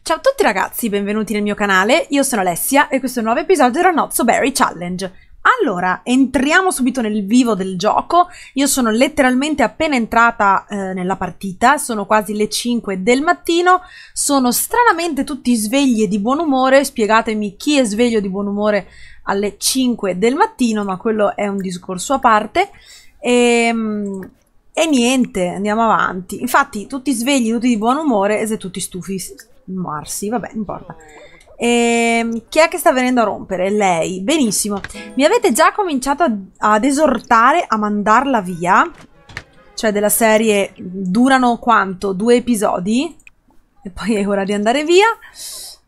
Ciao a tutti ragazzi, benvenuti nel mio canale, io sono Alessia e questo è un nuovo episodio della Not So Berry Challenge. Allora, entriamo subito nel vivo del gioco, io sono letteralmente appena entrata eh, nella partita, sono quasi le 5 del mattino, sono stranamente tutti svegli e di buon umore, spiegatemi chi è sveglio di buon umore alle 5 del mattino, ma quello è un discorso a parte. E, ehm, e niente, andiamo avanti. Infatti, tutti svegli, tutti di buon umore, e se tutti stufi, marsi, vabbè, non importa. E, ehm, chi è che sta venendo a rompere? Lei. Benissimo. Mi avete già cominciato ad, esortare a mandarla via? Cioè, della serie durano quanto? Due episodi? E poi è ora di andare via.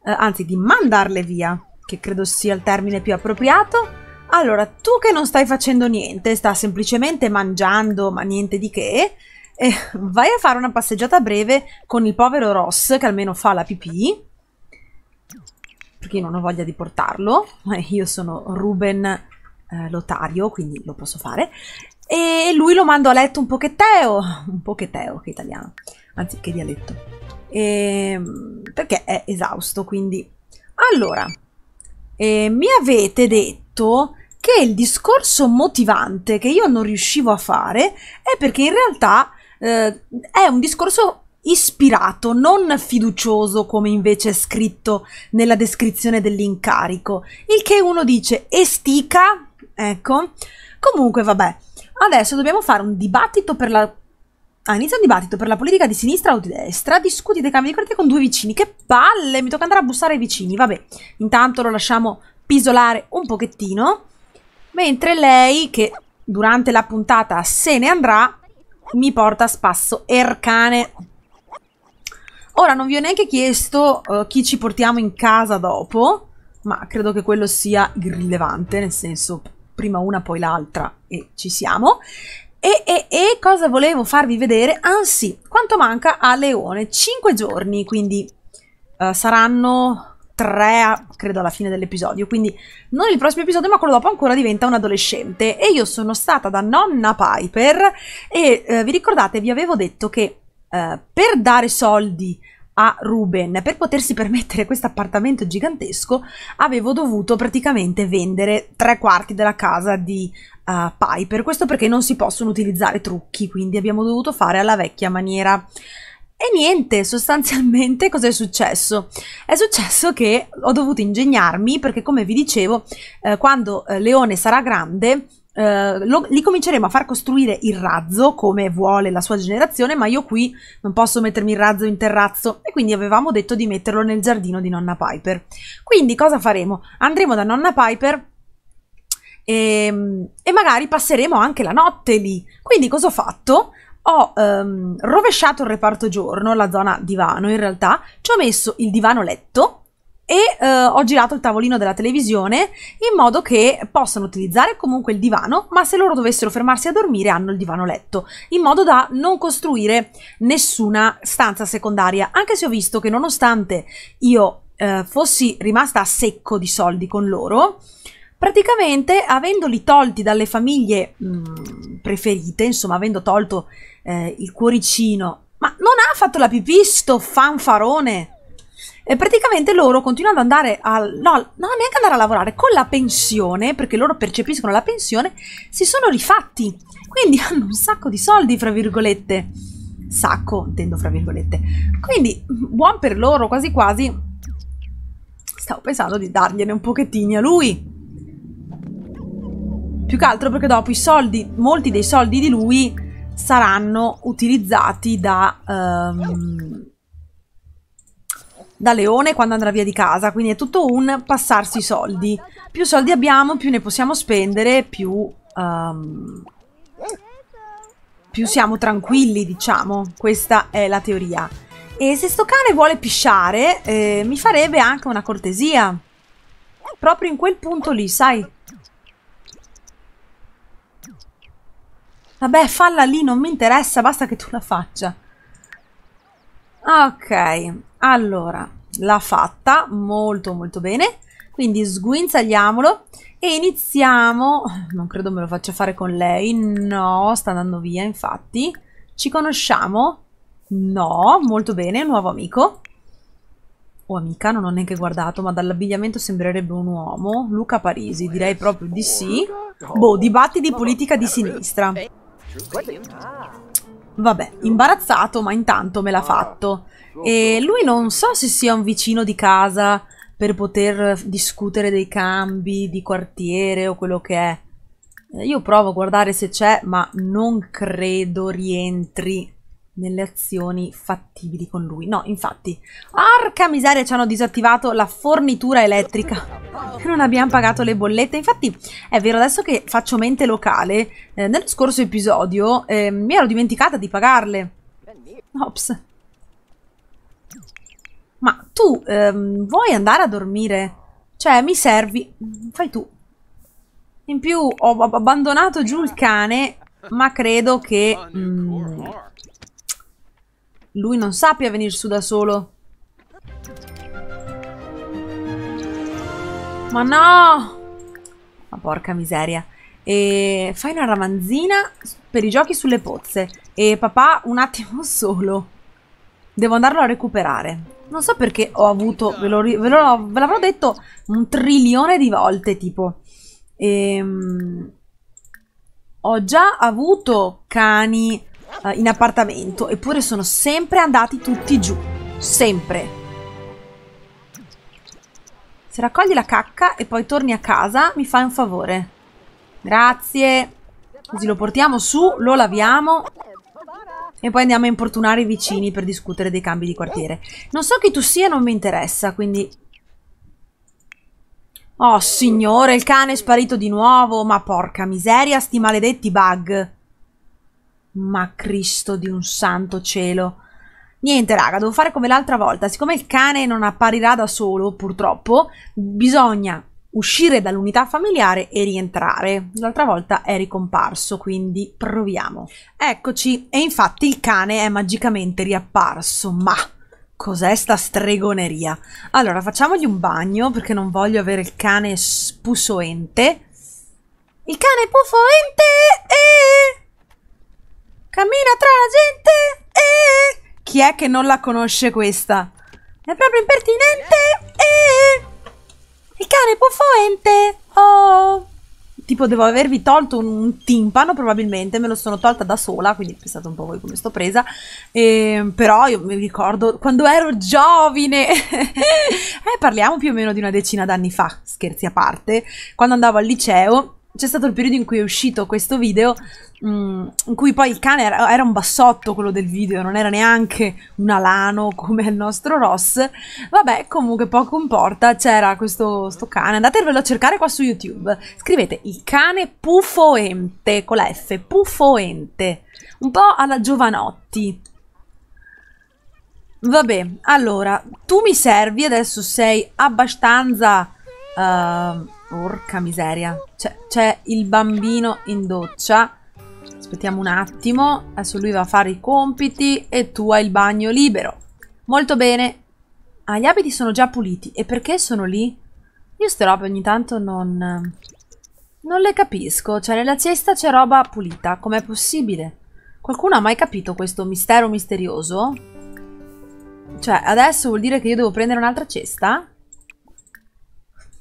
Eh, anzi, di mandarle via, che credo sia il termine più appropriato. Allora, tu che non stai facendo niente, sta semplicemente mangiando, ma niente di che, eh, vai a fare una passeggiata breve con il povero Ross, che almeno fa la pipì, perché non ho voglia di portarlo, ma io sono Ruben eh, Lotario, quindi lo posso fare, e lui lo mando a letto un pochetteo, un pochetteo che italiano, anzi che dialetto, e, ehm, perché è esausto, quindi... Allora, eh, mi avete detto che il discorso motivante che io non riuscivo a fare è perché in realtà eh, è un discorso ispirato, non fiducioso come invece è scritto nella descrizione dell'incarico. Il che uno dice estica, ecco. Comunque, vabbè, adesso dobbiamo fare un dibattito per la. Ah, inizia un dibattito per la politica di sinistra o di destra. Discuti dei cambi di corte con due vicini. Che palle! Mi tocca andare a bussare ai vicini. Vabbè, intanto lo lasciamo pisolare un pochettino mentre lei, che durante la puntata se ne andrà, mi porta a spasso Ercane. Ora, non vi ho neanche chiesto uh, chi ci portiamo in casa dopo, ma credo che quello sia irrilevante, nel senso prima una poi l'altra e ci siamo. E, e, e, cosa volevo farvi vedere? Anzi, quanto manca a Leone? 5 giorni, quindi uh, saranno 3, credo alla fine dell'episodio, quindi non il prossimo episodio, ma quello dopo ancora diventa un adolescente. E io sono stata da nonna Piper e eh, vi ricordate, vi avevo detto che eh, per dare soldi a Ruben per potersi permettere questo appartamento gigantesco avevo dovuto praticamente vendere tre quarti della casa di uh, Piper questo perché non si possono utilizzare trucchi quindi abbiamo dovuto fare alla vecchia maniera e niente, sostanzialmente cosa è successo? È successo che ho dovuto ingegnarmi perché come vi dicevo, eh, quando eh, Leone sarà grande, eh, lo, li cominceremo a far costruire il razzo come vuole la sua generazione, ma io qui non posso mettermi il razzo in terrazzo e quindi avevamo detto di metterlo nel giardino di nonna Piper. Quindi cosa faremo? Andremo da nonna Piper e, ehm, e, magari passeremo anche la notte lì. Quindi cosa ho fatto? ho ehm, rovesciato il reparto giorno, la zona divano in realtà, ci ho messo il divano letto e eh, ho girato il tavolino della televisione in modo che possano utilizzare comunque il divano, ma se loro dovessero fermarsi a dormire hanno il divano letto, in modo da non costruire nessuna stanza secondaria, anche se ho visto che nonostante io eh, fossi rimasta a secco di soldi con loro, praticamente avendoli tolti dalle famiglie mh, mm, preferite, insomma avendo tolto eh, il cuoricino. Ma non ha fatto la pipì sto fanfarone? E praticamente loro continuano ad andare a... no, non neanche andare a lavorare, con la pensione, perché loro percepiscono la pensione, si sono rifatti. Quindi hanno un sacco di soldi, fra virgolette. Sacco, intendo fra virgolette. Quindi, buon per loro, quasi quasi. Stavo pensando di dargliene un pochettino a lui. Più che altro perché dopo i soldi, molti dei soldi di lui saranno utilizzati da, um, da Leone quando andrà via di casa, quindi è tutto un passarsi i soldi. Più soldi abbiamo, più ne possiamo spendere, più, um, più siamo tranquilli, diciamo. Questa è la teoria. E se sto cane vuole pisciare, eh, mi farebbe anche una cortesia. Proprio in quel punto lì, sai? Vabbè, falla lì, non mi interessa, basta che tu la faccia. Ok, allora, l'ha fatta, molto molto bene. Quindi sguinzagliamolo e iniziamo... Non credo me lo faccia fare con lei, no, sta andando via infatti. Ci conosciamo? No, molto bene, nuovo amico. O amica, non ho neanche guardato, ma dall'abbigliamento sembrerebbe un uomo. Luca Parisi, direi proprio di sì. Boh, dibatti di politica di sinistra. Vabbè, imbarazzato, ma intanto me l'ha ah, fatto. E lui non so se sia un vicino di casa per poter discutere dei cambi di quartiere o quello che è. Eh, io provo a guardare se c'è, ma non credo rientri nelle azioni fattibili con lui. No, infatti, arca miseria, ci hanno disattivato la fornitura elettrica. Non abbiamo pagato le bollette. Infatti, è vero, adesso che faccio mente locale, eh, nello scorso episodio eh, mi ero dimenticata di pagarle. Ops. Ma tu ehm, vuoi andare a dormire? Cioè, mi servi. Fai tu. In più, ho abbandonato giù il cane, ma credo che... Mm, lui non sappia venire su da solo. Ma no! Ma porca miseria. E fai una ramanzina per i giochi sulle pozze. E papà, un attimo solo. Devo andarlo a recuperare. Non so perché ho avuto, ve, l'avrò detto un trilione di volte, tipo. Ehm, ho già avuto cani eh, in appartamento, eppure sono sempre andati tutti giù. Sempre. Se raccogli la cacca e poi torni a casa, mi fai un favore. Grazie. Così lo portiamo su, lo laviamo e poi andiamo a importunare i vicini per discutere dei cambi di quartiere. Non so chi tu sia, non mi interessa, quindi... Oh signore, il cane è sparito di nuovo, ma porca miseria, sti maledetti bug. Ma Cristo di un santo cielo. Niente raga, devo fare come l'altra volta, siccome il cane non apparirà da solo, purtroppo, bisogna uscire dall'unità familiare e rientrare. L'altra volta è ricomparso, quindi proviamo. Eccoci, e infatti il cane è magicamente riapparso, ma cos'è sta stregoneria? Allora, facciamogli un bagno, perché non voglio avere il cane spusoente. Il cane pufoente! Eh! Cammina tra la gente! Eh! Chi è che non la conosce questa? È proprio impertinente! Eh! Il cane puffoente! Oh! Tipo, devo avervi tolto un timpano, probabilmente. Me lo sono tolta da sola, quindi pensate un po' voi come sto presa. E, ehm, però io mi ricordo quando ero giovine. eh, parliamo più o meno di una decina d'anni fa, scherzi a parte. Quando andavo al liceo c'è stato il periodo in cui è uscito questo video mh, mm, in cui poi il cane era, era, un bassotto quello del video, non era neanche un alano come il nostro Ross. Vabbè, comunque poco importa, c'era questo cane, andatevelo a cercare qua su YouTube. Scrivete il cane pufoente con la F, pufoente un po' alla Giovanotti. Vabbè, allora, tu mi servi, adesso sei abbastanza... Uh, Porca miseria. C'è il bambino in doccia. Aspettiamo un attimo. Adesso lui va a fare i compiti e tu hai il bagno libero. Molto bene. Ah, gli abiti sono già puliti. E perché sono lì? Io ste robe ogni tanto non... Non le capisco. Cioè, nella cesta c'è roba pulita. Com'è possibile? Qualcuno ha mai capito questo mistero misterioso? Cioè, adesso vuol dire che io devo prendere un'altra cesta?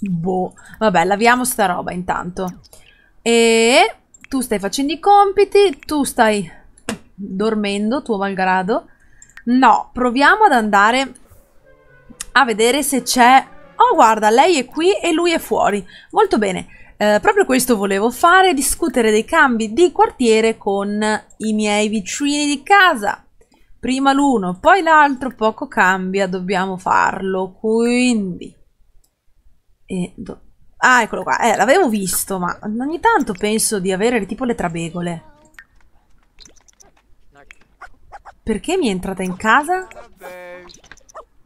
Boh. Vabbè, laviamo sta roba intanto. E tu stai facendo i compiti, tu stai dormendo, tuo malgrado. No, proviamo ad andare a vedere se c'è... Oh, guarda, lei è qui e lui è fuori. Molto bene. Eh, proprio questo volevo fare, discutere dei cambi di quartiere con i miei vicini di casa. Prima l'uno, poi l'altro, poco cambia, dobbiamo farlo, quindi... E do... Ah, eccolo qua. Eh, l'avevo visto, ma ogni tanto penso di avere tipo le trabegole. Perché mi è entrata in casa?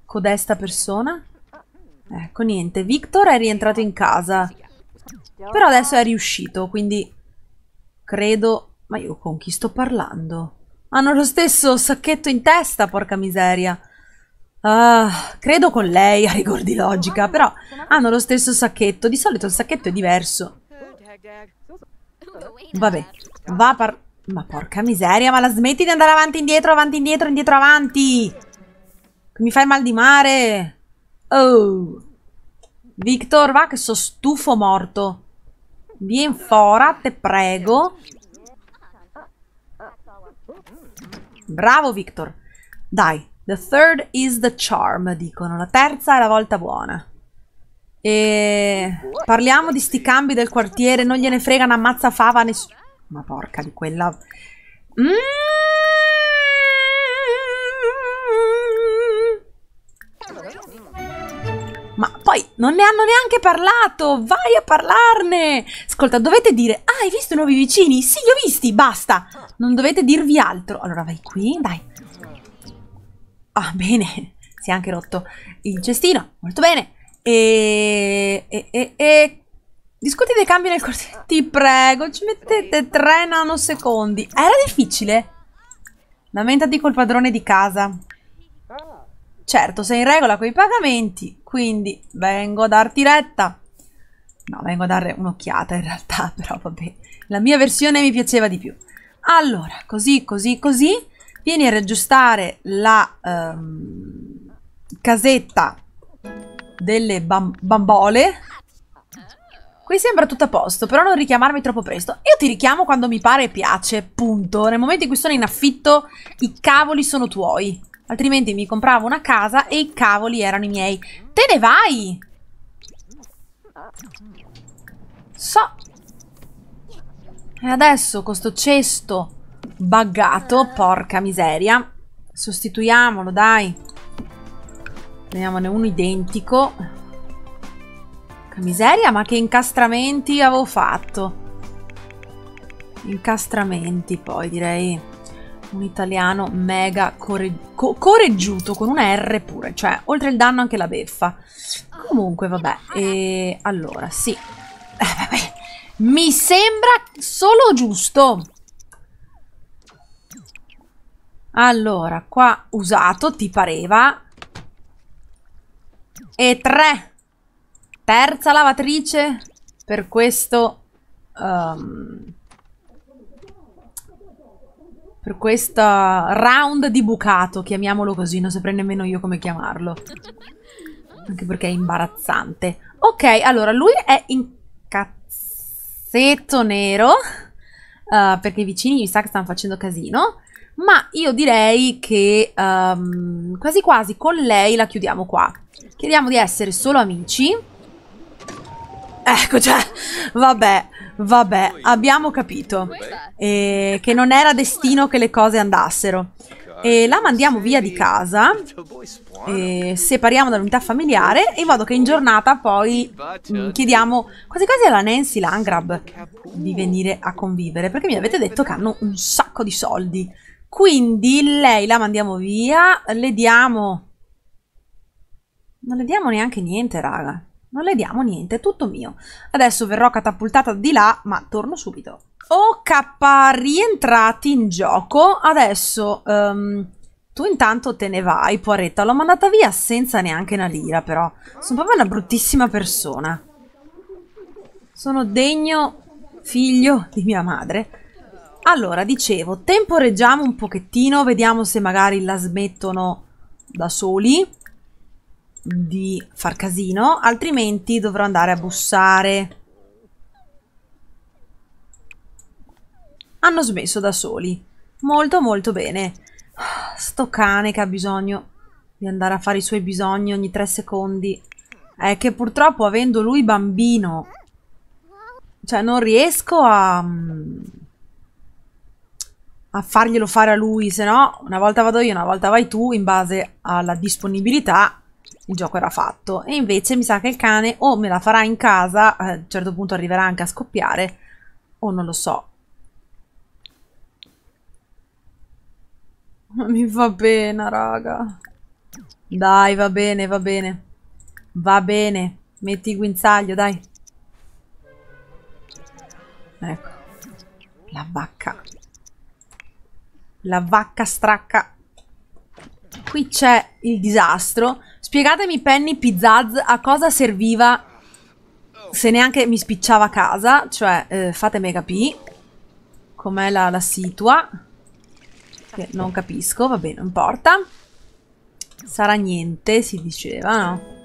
Codesta persona? Ecco, niente. Victor è rientrato in casa. Però adesso è riuscito, quindi... Credo... Ma io con chi sto parlando? Hanno lo stesso sacchetto in testa, porca miseria. Uh, credo con lei, a rigor di logica, però hanno lo stesso sacchetto. Di solito il sacchetto è diverso. Vabbè, va par... Ma porca miseria, ma la smetti di andare avanti, indietro, avanti, indietro, indietro, avanti! Mi fai mal di mare! Oh! Victor, va che so stufo morto. Vien fora, te prego. Bravo, Victor. Dai, The third is the charm, dicono. La terza è la volta buona. E parliamo di sti cambi del quartiere, non gliene frega una mazza fava nessuno. Ma porca di quella... Mm. Ma poi non ne hanno neanche parlato, vai a parlarne! Ascolta, dovete dire, ah hai visto i nuovi vicini? Sì, li ho visti, basta! Non dovete dirvi altro. Allora vai qui, dai. Ah, bene, si è anche rotto il cestino, molto bene. E, e, e, e... discuti dei cambi nel corso. Ti prego, ci mettete 3 nanosecondi. Era difficile. Lamentati col padrone di casa. Certo, sei in regola con i pagamenti, quindi vengo a darti retta. No, vengo a dare un'occhiata in realtà, però vabbè. La mia versione mi piaceva di più. Allora, così, così, così vieni a riaggiustare la ehm, casetta delle bam bambole. Qui sembra tutto a posto, però non richiamarmi troppo presto. Io ti richiamo quando mi pare e piace, punto. Nel momento in cui sono in affitto, i cavoli sono tuoi. Altrimenti mi compravo una casa e i cavoli erano i miei. Te ne vai! So. E adesso con sto cesto buggato, porca miseria. Sostituiamolo, dai. Prendiamone uno identico. Porca miseria, ma che incastramenti avevo fatto. Incastramenti poi, direi. Un italiano mega core... co coreggiuto, con una R pure. Cioè, oltre il danno anche la beffa. Comunque, vabbè. E allora, sì. Mi sembra solo giusto allora, qua usato, ti pareva. E tre. Terza lavatrice per questo... Um, per questo round di bucato, chiamiamolo così, non saprei nemmeno io come chiamarlo. Anche perché è imbarazzante. Ok, allora, lui è in cazzetto nero, uh, perché i vicini mi sa che stanno facendo casino ma io direi che um, quasi quasi con lei la chiudiamo qua. Chiediamo di essere solo amici. Ecco, cioè, vabbè, vabbè, abbiamo capito eh, che non era destino che le cose andassero. E la mandiamo via di casa, separiamo dall'unità familiare, in modo che in giornata poi mm, chiediamo quasi quasi alla Nancy Langrab di venire a convivere, perché mi avete detto che hanno un sacco di soldi. Quindi lei la mandiamo via, le diamo... Non le diamo neanche niente, raga. Non le diamo niente, è tutto mio. Adesso verrò catapultata di là, ma torno subito. Ok, rientrati in gioco. Adesso... Um, tu intanto te ne vai, poveretta. L'ho mandata via senza neanche una lira, però. Sono proprio una bruttissima persona. Sono degno figlio di mia madre. Allora, dicevo, temporeggiamo un pochettino, vediamo se magari la smettono da soli di far casino, altrimenti dovrò andare a bussare. Hanno smesso da soli. Molto molto bene. Sto cane che ha bisogno di andare a fare i suoi bisogni ogni tre secondi. È che purtroppo avendo lui bambino... Cioè non riesco a mm, a farglielo fare a lui, se no una volta vado io, una volta vai tu, in base alla disponibilità il gioco era fatto. E invece mi sa che il cane o me la farà in casa, eh, a un certo punto arriverà anche a scoppiare, o non lo so. mi va bene, raga. Dai, va bene, va bene. Va bene. Metti il guinzaglio, dai. Ecco. La vacca. La vacca stracca. Qui c'è il disastro. Spiegatemi, Penny Pizzazz, a cosa serviva se neanche mi spicciava a casa. Cioè, eh, fatemi capire com'è la, la situa. Che non capisco, va bene, non importa. Sarà niente, si diceva, no?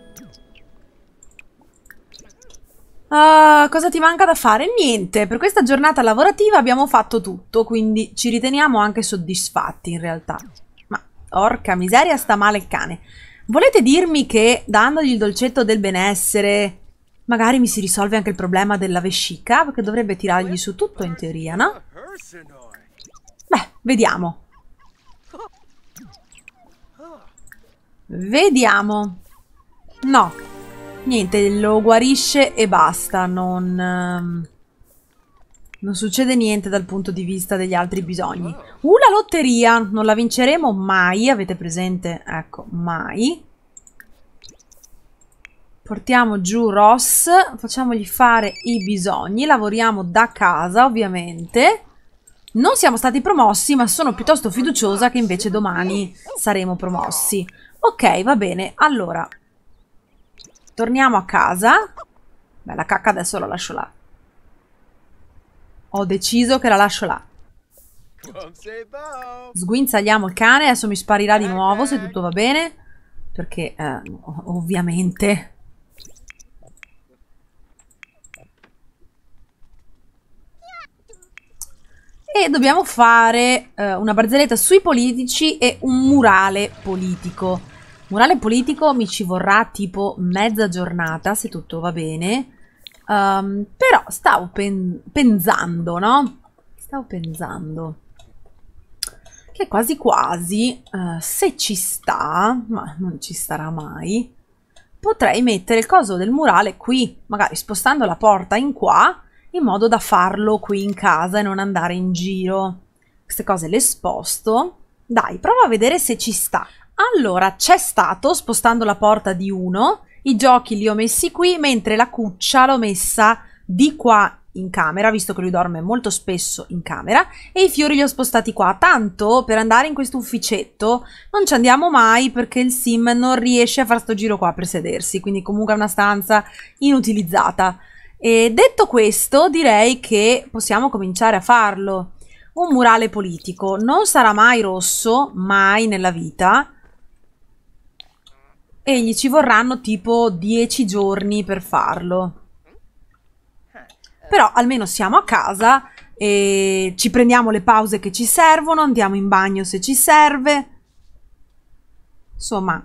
Uh, cosa ti manca da fare? Niente, per questa giornata lavorativa abbiamo fatto tutto, quindi ci riteniamo anche soddisfatti in realtà. Ma orca miseria, sta male il cane. Volete dirmi che dandogli il dolcetto del benessere magari mi si risolve anche il problema della vescica? Perché dovrebbe tirargli su tutto in teoria, no? Beh, vediamo. Vediamo. No. Niente, lo guarisce e basta, non... Ehm, non succede niente dal punto di vista degli altri bisogni. Uh, la lotteria! Non la vinceremo mai, avete presente? Ecco, mai. Portiamo giù Ross, facciamogli fare i bisogni, lavoriamo da casa ovviamente. Non siamo stati promossi, ma sono piuttosto fiduciosa che invece domani saremo promossi. Ok, va bene. Allora, Torniamo a casa. Beh, la cacca adesso la lascio là. Ho deciso che la lascio là. Sguinzagliamo il cane, adesso mi sparirà di nuovo se tutto va bene. Perché, eh, ovviamente... E dobbiamo fare eh, una barzelletta sui politici e un murale politico. Murale politico mi ci vorrà tipo mezza giornata, se tutto va bene. Um, però stavo pen pensando, no? Stavo pensando che quasi quasi, uh, se ci sta, ma non ci starà mai, potrei mettere il coso del murale qui, magari spostando la porta in qua, in modo da farlo qui in casa e non andare in giro. Queste cose le sposto. Dai, prova a vedere se ci sta. Allora, c'è stato, spostando la porta di uno, i giochi li ho messi qui, mentre la cuccia l'ho messa di qua in camera, visto che lui dorme molto spesso in camera, e i fiori li ho spostati qua, tanto per andare in questo ufficetto non ci andiamo mai perché il sim non riesce a fare sto giro qua per sedersi, quindi comunque è una stanza inutilizzata. E detto questo, direi che possiamo cominciare a farlo. Un murale politico non sarà mai rosso, mai nella vita, e gli ci vorranno tipo 10 giorni per farlo. Però almeno siamo a casa e ci prendiamo le pause che ci servono, andiamo in bagno se ci serve. Insomma,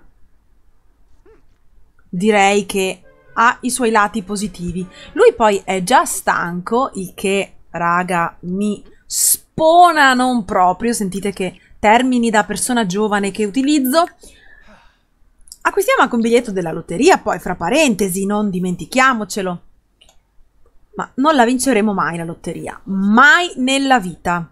direi che ha i suoi lati positivi. Lui poi è già stanco, il che, raga, mi spona non proprio. Sentite che termini da persona giovane che utilizzo. Acquistiamo anche un biglietto della lotteria, poi, fra parentesi, non dimentichiamocelo. Ma non la vinceremo mai la lotteria. Mai nella vita.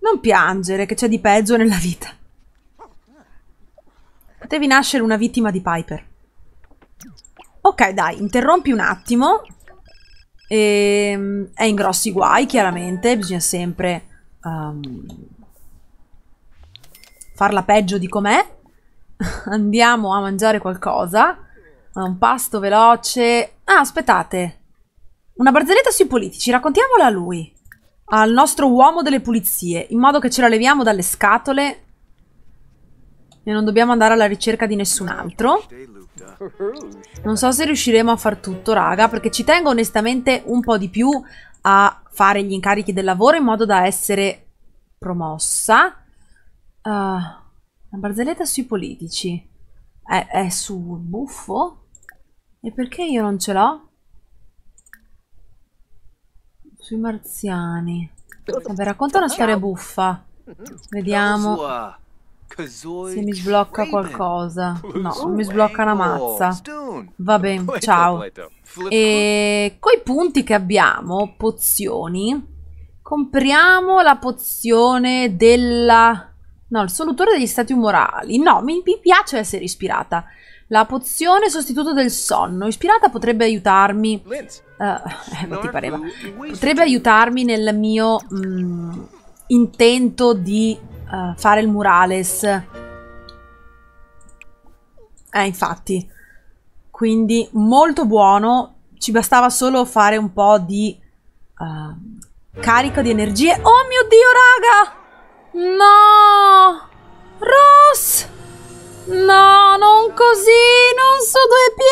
Non piangere, che c'è di peggio nella vita. Potevi nascere una vittima di Piper. Ok, dai, interrompi un attimo. E, ehm, è in grossi guai, chiaramente, bisogna sempre um, farla peggio di com'è. Andiamo a mangiare qualcosa, un pasto veloce. Ah, aspettate, una barzelletta sui politici, raccontiamola a lui, al nostro uomo delle pulizie, in modo che ce la leviamo dalle scatole e non dobbiamo andare alla ricerca di nessun altro. Non so se riusciremo a far tutto, raga, perché ci tengo onestamente un po' di più a fare gli incarichi del lavoro in modo da essere promossa. Uh, eh, una barzelletta sui politici. È, è su buffo? E perché io non ce l'ho? Sui marziani. Vabbè, racconta una storia buffa. Vediamo. Se mi sblocca qualcosa. No, mi sblocca una mazza. Va bene, ciao. E coi punti che abbiamo, pozioni, compriamo la pozione della... No, il solutore degli stati umorali. No, mi, piace essere ispirata. La pozione sostituto del sonno. Ispirata potrebbe aiutarmi... Uh, non ti pareva. Potrebbe aiutarmi nel mio... Mm, intento di uh, fare il murales. Eh, infatti. Quindi molto buono. Ci bastava solo fare un po' di uh, carico di energie. Oh mio Dio, raga! No! Ross! No, non così! Non su due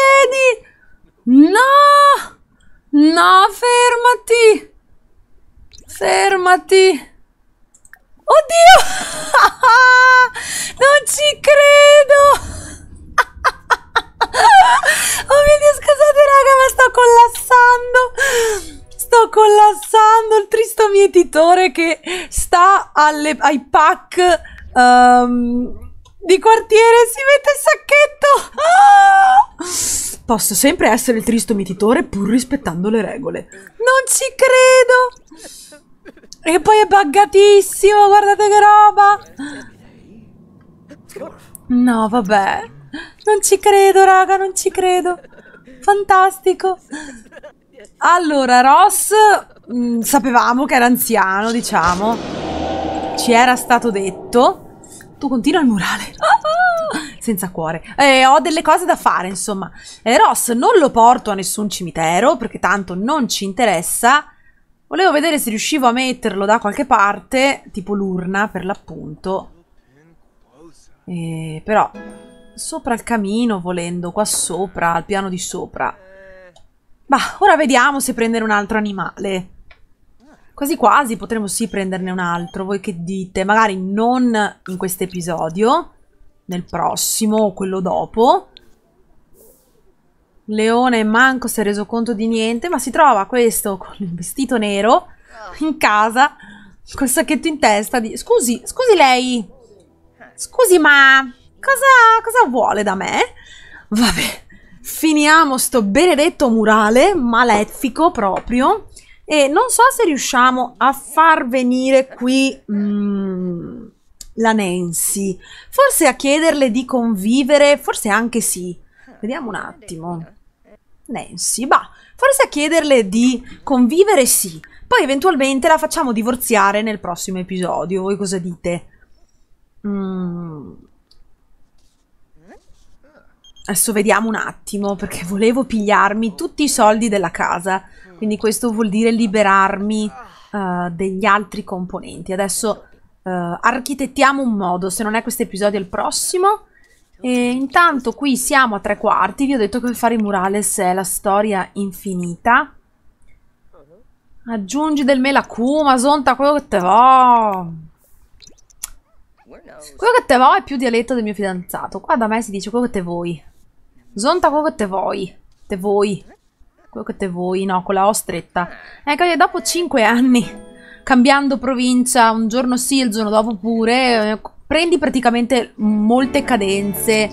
piedi! No! No, fermati! Fermati! Oddio! non ci credo! oh mio Dio, scusate raga, ma sto collassando! Sto collassando il tristo mietitore che sta alle, ai pack um, di quartiere si mette il sacchetto! Posso sempre essere il tristo mietitore pur rispettando le regole. Non ci credo! E poi è buggatissimo, guardate che roba! No, vabbè. Non ci credo, raga, non ci credo. Fantastico. Allora, Ross mh, mm, sapevamo che era anziano, diciamo. Ci era stato detto. Tu continua il murale. senza cuore. Eh, ho delle cose da fare, insomma. Eh, Ross non lo porto a nessun cimitero, perché tanto non ci interessa Volevo vedere se riuscivo a metterlo da qualche parte, tipo l'urna per l'appunto. però, sopra il camino volendo, qua sopra, al piano di sopra. Bah, ora vediamo se prendere un altro animale. Quasi quasi potremmo sì prenderne un altro, voi che dite? Magari non in questo episodio, nel prossimo o quello dopo. Leone manco si è reso conto di niente, ma si trova questo con il vestito nero in casa, col sacchetto in testa di... Scusi, scusi lei, scusi ma cosa, cosa vuole da me? Vabbè, finiamo sto benedetto murale, malefico proprio, e non so se riusciamo a far venire qui... Mm, la Nancy, forse a chiederle di convivere, forse anche sì. Vediamo un attimo. Nancy, bah, forse a chiederle di convivere sì, poi eventualmente la facciamo divorziare nel prossimo episodio, voi cosa dite? Mm. Adesso vediamo un attimo, perché volevo pigliarmi tutti i soldi della casa, quindi questo vuol dire liberarmi uh, degli altri componenti. Adesso uh, architettiamo un modo, se non è questo episodio è il prossimo e intanto qui siamo a tre quarti, vi ho detto che fare i murales è la storia infinita. Aggiungi del mela Kuma, quello che te va. Quello che te va è più dialetto del mio fidanzato. Qua da me si dice quello che te vuoi. Zonta quello che te vuoi. Te vuoi. Quello che te vuoi, no, con la O stretta. Ecco, dopo cinque anni, cambiando provincia, un giorno sì, il giorno dopo pure, eh, prendi praticamente molte cadenze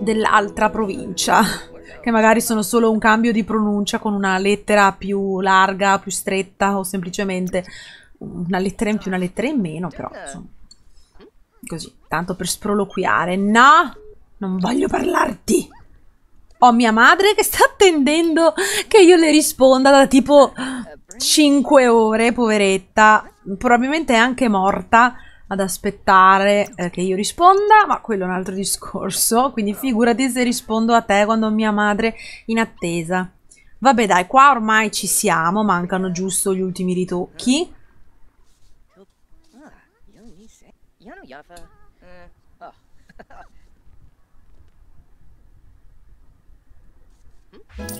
dell'altra provincia, che magari sono solo un cambio di pronuncia con una lettera più larga, più stretta o semplicemente una lettera in più, una lettera in meno, però eh. insomma. Così, tanto per sproloquiare. No, non voglio parlarti. Ho mia madre che sta attendendo che io le risponda da tipo 5 eh, ore, poveretta. Probabilmente è anche morta ad aspettare eh, che io risponda, ma quello è un altro discorso, quindi figurati se rispondo a te quando mia madre in attesa. Vabbè dai, qua ormai ci siamo, mancano giusto gli ultimi ritocchi.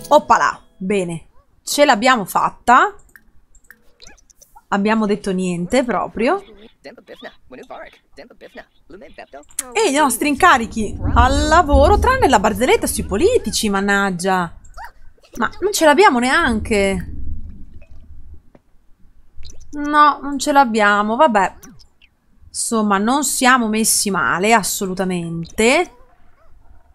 Oppala, bene, ce l'abbiamo fatta. Abbiamo detto niente proprio. E i nostri incarichi al lavoro, tranne la barzelletta sui politici, mannaggia. Ma non ce l'abbiamo neanche. No, non ce l'abbiamo, vabbè. Insomma, non siamo messi male, assolutamente.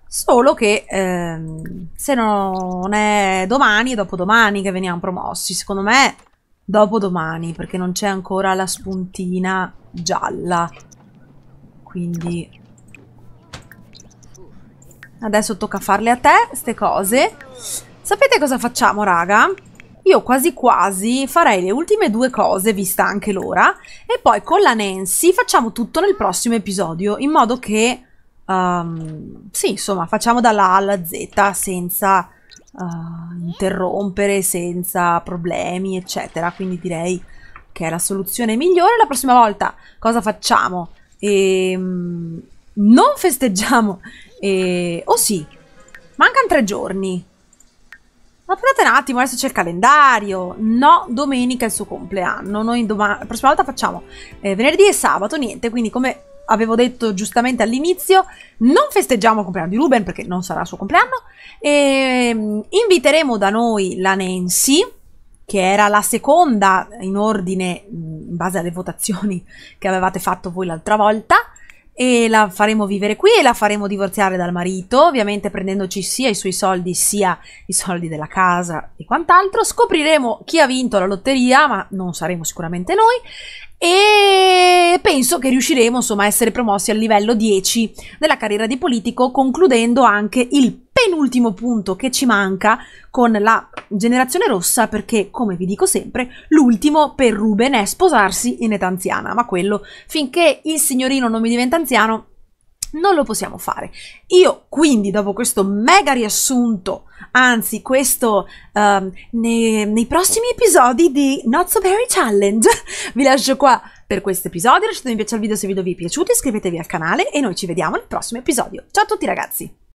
Solo che ehm, se non è domani e dopodomani che veniamo promossi, secondo me dopodomani perché non c'è ancora la spuntina gialla quindi adesso tocca farle a te queste cose sapete cosa facciamo raga? io quasi quasi farei le ultime due cose vista anche l'ora e poi con la Nancy facciamo tutto nel prossimo episodio in modo che um, sì insomma facciamo dalla A alla Z senza uh, interrompere senza problemi, eccetera. Quindi direi che è la soluzione migliore. La prossima volta cosa facciamo? Ehm, non festeggiamo. Ehm, o oh sì, mancano tre giorni. Ma aspettate un attimo, adesso c'è il calendario. No, domenica è il suo compleanno. Noi la prossima volta facciamo eh, venerdì e sabato, niente. Quindi come avevo detto giustamente all'inizio, non festeggiamo il compleanno di Ruben perché non sarà il suo compleanno. E ehm, inviteremo da noi la Nancy, che era la seconda in ordine mm, in base alle votazioni che avevate fatto voi l'altra volta, e la faremo vivere qui e la faremo divorziare dal marito, ovviamente prendendoci sia i suoi soldi sia i soldi della casa e quant'altro. Scopriremo chi ha vinto la lotteria, ma non saremo sicuramente noi e penso che riusciremo insomma a essere promossi al livello 10 della carriera di politico concludendo anche il penultimo punto che ci manca con la generazione rossa, perché come vi dico sempre, l'ultimo per Ruben è sposarsi in età anziana, ma quello finché il signorino non mi diventa anziano non lo possiamo fare. Io quindi, dopo questo mega riassunto, anzi, questo um, ehm, nei, nei, prossimi episodi di Not So Very Challenge, vi lascio qua per questo episodio. Lasciate un piace al video se il video vi è piaciuto, iscrivetevi al canale e noi ci vediamo nel prossimo episodio. Ciao a tutti ragazzi!